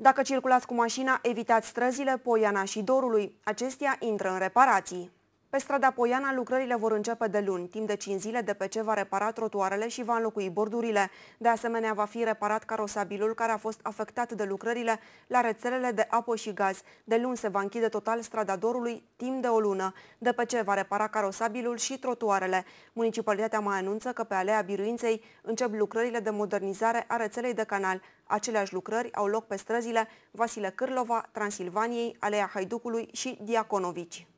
Dacă circulați cu mașina, evitați străzile Poiana și Dorului. Acestea intră în reparații. Pe strada Poiana, lucrările vor începe de luni. Timp de 5 zile, de ce va repara trotuarele și va înlocui bordurile. De asemenea, va fi reparat carosabilul care a fost afectat de lucrările la rețelele de apă și gaz. De luni se va închide total strada Dorului timp de o lună. de ce va repara carosabilul și trotuarele. Municipalitatea mai anunță că pe alea Biruinței încep lucrările de modernizare a rețelei de canal. Aceleași lucrări au loc pe străzile Vasile Cârlova, Transilvaniei, Alea Haiducului și Diaconovici.